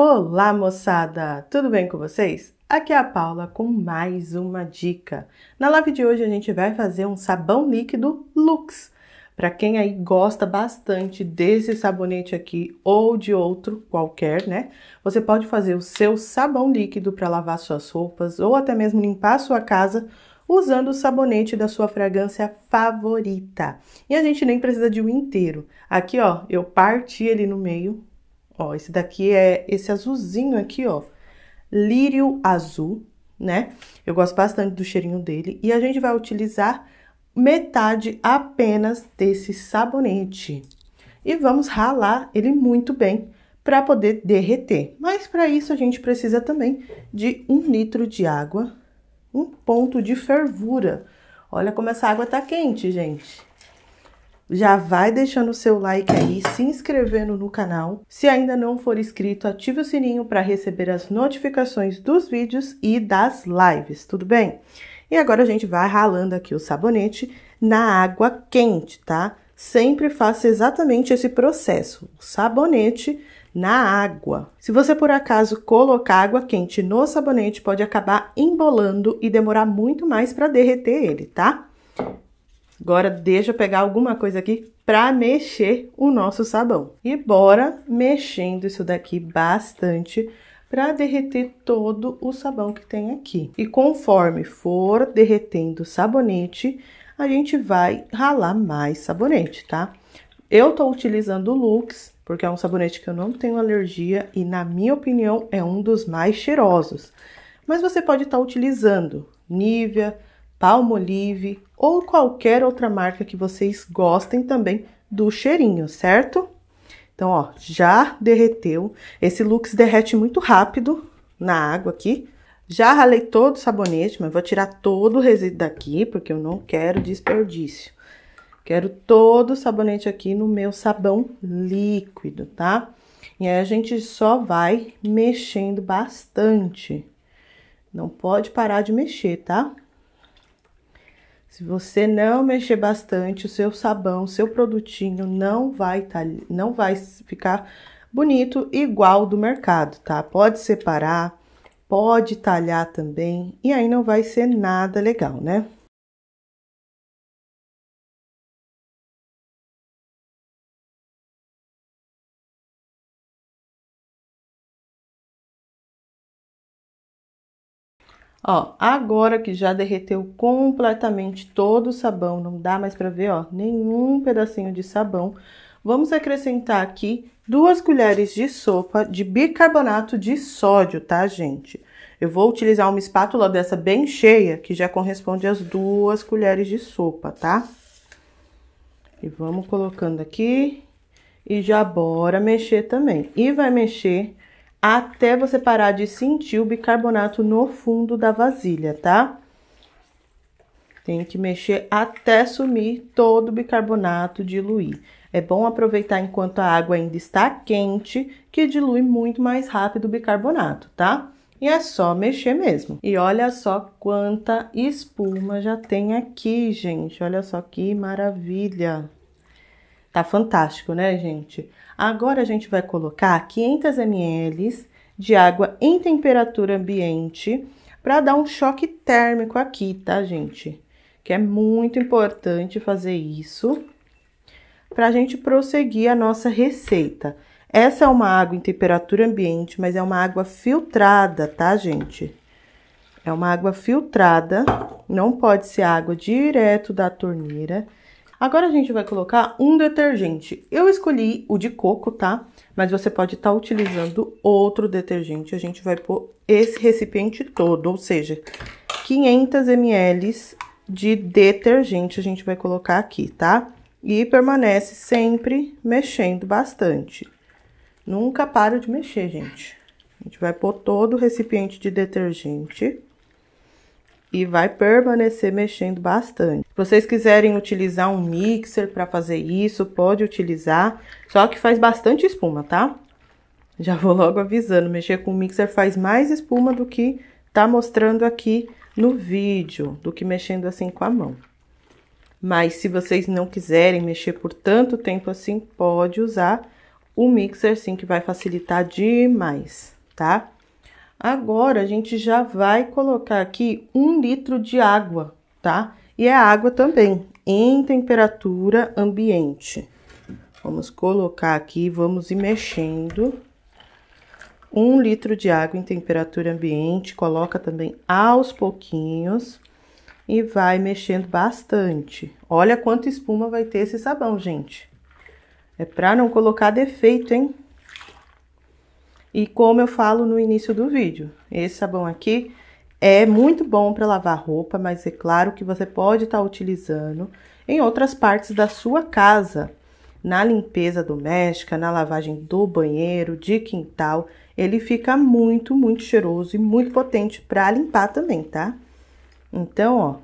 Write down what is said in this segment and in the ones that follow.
Olá, moçada! Tudo bem com vocês? Aqui é a Paula com mais uma dica. Na live de hoje a gente vai fazer um sabão líquido Lux. Para quem aí gosta bastante desse sabonete aqui ou de outro qualquer, né? Você pode fazer o seu sabão líquido para lavar suas roupas ou até mesmo limpar a sua casa usando o sabonete da sua fragrância favorita. E a gente nem precisa de um inteiro. Aqui, ó, eu parti ele no meio Ó, esse daqui é esse azulzinho aqui, ó. Lírio azul, né? Eu gosto bastante do cheirinho dele. E a gente vai utilizar metade apenas desse sabonete. E vamos ralar ele muito bem para poder derreter. Mas para isso a gente precisa também de um litro de água, um ponto de fervura. Olha como essa água tá quente, gente já vai deixando o seu like aí, se inscrevendo no canal. Se ainda não for inscrito, ative o sininho para receber as notificações dos vídeos e das lives, tudo bem? E agora a gente vai ralando aqui o sabonete na água quente, tá? Sempre faça exatamente esse processo, o sabonete na água. Se você por acaso colocar água quente no sabonete, pode acabar embolando e demorar muito mais para derreter ele, tá? Agora deixa eu pegar alguma coisa aqui para mexer o nosso sabão. E bora mexendo isso daqui bastante para derreter todo o sabão que tem aqui. E conforme for derretendo o sabonete, a gente vai ralar mais sabonete, tá? Eu tô utilizando o Lux, porque é um sabonete que eu não tenho alergia e, na minha opinião, é um dos mais cheirosos. Mas você pode estar tá utilizando Nivea, Palmolive ou qualquer outra marca que vocês gostem também do cheirinho, certo? Então, ó, já derreteu. Esse Lux derrete muito rápido na água aqui. Já ralei todo o sabonete, mas vou tirar todo o resíduo daqui, porque eu não quero desperdício. Quero todo o sabonete aqui no meu sabão líquido, tá? E aí a gente só vai mexendo bastante. Não pode parar de mexer, tá? Se você não mexer bastante, o seu sabão, o seu produtinho não vai tá, não vai ficar bonito igual do mercado, tá? Pode separar, pode talhar também, e aí não vai ser nada legal, né? Ó, agora que já derreteu completamente todo o sabão, não dá mais para ver, ó, nenhum pedacinho de sabão. Vamos acrescentar aqui duas colheres de sopa de bicarbonato de sódio, tá, gente? Eu vou utilizar uma espátula dessa bem cheia, que já corresponde às duas colheres de sopa, tá? E vamos colocando aqui e já bora mexer também. E vai mexer até você parar de sentir o bicarbonato no fundo da vasilha, tá? Tem que mexer até sumir todo o bicarbonato, diluir. É bom aproveitar enquanto a água ainda está quente, que dilui muito mais rápido o bicarbonato, tá? E é só mexer mesmo. E olha só quanta espuma já tem aqui, gente. Olha só que maravilha. Tá fantástico, né, gente? Agora a gente vai colocar 500 ml de água em temperatura ambiente para dar um choque térmico aqui, tá, gente? Que é muito importante fazer isso para a gente prosseguir a nossa receita. Essa é uma água em temperatura ambiente, mas é uma água filtrada, tá, gente? É uma água filtrada, não pode ser água direto da torneira. Agora a gente vai colocar um detergente. Eu escolhi o de coco, tá? Mas você pode estar tá utilizando outro detergente. A gente vai pôr esse recipiente todo, ou seja, 500 ml de detergente a gente vai colocar aqui, tá? E permanece sempre mexendo bastante. Nunca para de mexer, gente. A gente vai pôr todo o recipiente de detergente e vai permanecer mexendo bastante. Se vocês quiserem utilizar um mixer para fazer isso, pode utilizar, só que faz bastante espuma, tá? Já vou logo avisando, mexer com o mixer faz mais espuma do que tá mostrando aqui no vídeo, do que mexendo assim com a mão. Mas se vocês não quiserem mexer por tanto tempo assim, pode usar o mixer sim, que vai facilitar demais, tá? Agora a gente já vai colocar aqui um litro de água, tá? E é água também, em temperatura ambiente. Vamos colocar aqui, vamos ir mexendo. Um litro de água em temperatura ambiente, coloca também aos pouquinhos e vai mexendo bastante. Olha quanta espuma vai ter esse sabão, gente. É para não colocar defeito, hein? E como eu falo no início do vídeo, esse sabão aqui é muito bom para lavar roupa, mas é claro que você pode estar tá utilizando em outras partes da sua casa, na limpeza doméstica, na lavagem do banheiro, de quintal. Ele fica muito, muito cheiroso e muito potente para limpar também, tá? Então, ó,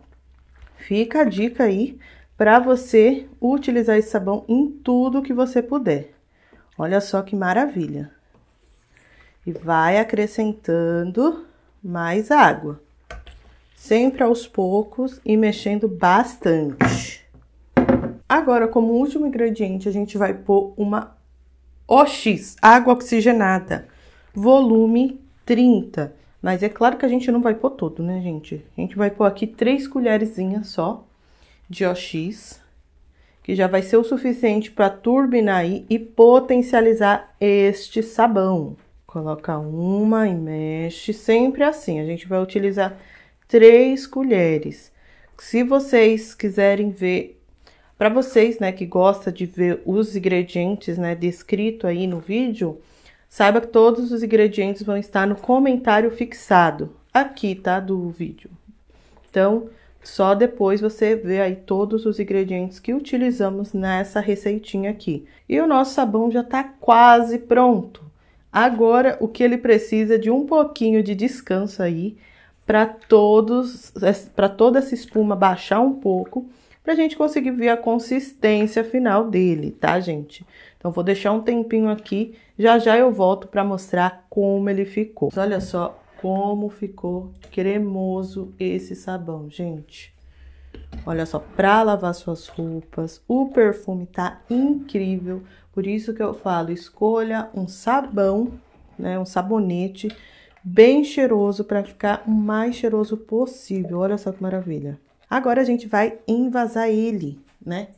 fica a dica aí para você utilizar esse sabão em tudo que você puder. Olha só que maravilha! e vai acrescentando mais água, sempre aos poucos e mexendo bastante. Agora, como último ingrediente, a gente vai pôr uma OX, água oxigenada, volume 30. Mas é claro que a gente não vai pôr todo, né, gente? A gente vai pôr aqui três colherzinhas só de OX, que já vai ser o suficiente para turbinar e potencializar este sabão. Coloca uma e mexe, sempre assim. A gente vai utilizar três colheres. Se vocês quiserem ver, para vocês, né, que gosta de ver os ingredientes, né, descrito aí no vídeo, saiba que todos os ingredientes vão estar no comentário fixado aqui, tá, do vídeo. Então, só depois você vê aí todos os ingredientes que utilizamos nessa receitinha aqui. E o nosso sabão já tá quase pronto. Agora, o que ele precisa é de um pouquinho de descanso aí, para todos, para toda essa espuma baixar um pouco, para a gente conseguir ver a consistência final dele, tá, gente? Então, vou deixar um tempinho aqui, já já eu volto para mostrar como ele ficou. Olha só como ficou cremoso esse sabão, gente. Olha só, para lavar suas roupas, o perfume tá incrível. Por isso que eu falo, escolha um sabão, né, um sabonete bem cheiroso para ficar o mais cheiroso possível. Olha só que maravilha. Agora a gente vai envasar ele, né?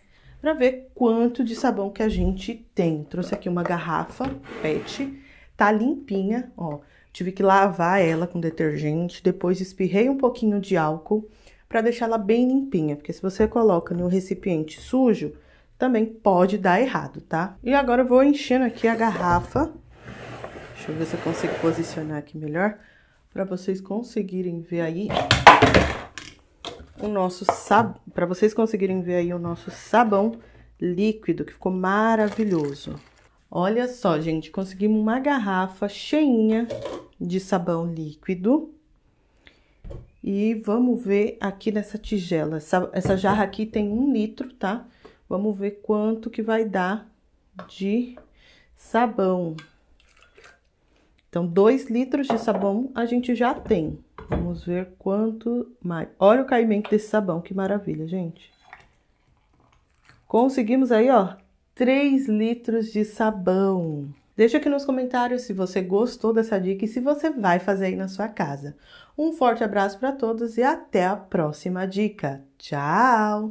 Para ver quanto de sabão que a gente tem. Trouxe aqui uma garrafa PET, tá limpinha, ó. Tive que lavar ela com detergente, depois espirrei um pouquinho de álcool para deixar ela bem limpinha, porque se você coloca no recipiente sujo, também pode dar errado, tá? E agora eu vou enchendo aqui a garrafa. Deixa eu ver se eu consigo posicionar aqui melhor para vocês conseguirem ver aí o nosso sabão, para vocês conseguirem ver aí o nosso sabão líquido que ficou maravilhoso. Olha só, gente, conseguimos uma garrafa cheinha de sabão líquido. E vamos ver aqui nessa tigela. Essa, essa jarra aqui tem um litro, tá? Vamos ver quanto que vai dar de sabão. Então, 2 litros de sabão a gente já tem. Vamos ver quanto mais. Olha o caimento desse sabão, que maravilha, gente. Conseguimos aí, ó, 3 litros de sabão. Deixa aqui nos comentários se você gostou dessa dica e se você vai fazer aí na sua casa. Um forte abraço para todos e até a próxima dica. Tchau!